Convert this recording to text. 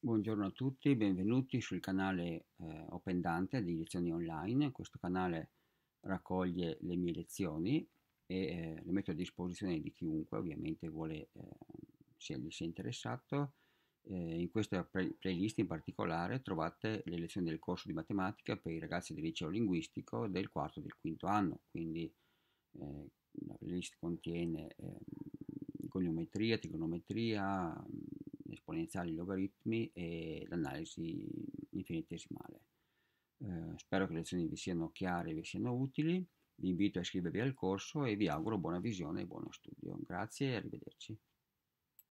Buongiorno a tutti, benvenuti sul canale eh, Open Dante di lezioni online. Questo canale raccoglie le mie lezioni e eh, le metto a disposizione di chiunque ovviamente vuole, eh, se gli sia interessato. Eh, in questa play playlist in particolare trovate le lezioni del corso di matematica per i ragazzi del liceo linguistico del quarto e del quinto anno, quindi eh, la playlist contiene ehm, goniometria, trigonometria, esponenziali logaritmi e l'analisi infinitesimale. Eh, spero che le lezioni vi siano chiare e vi siano utili, vi invito a iscrivervi al corso e vi auguro buona visione e buono studio. Grazie e arrivederci.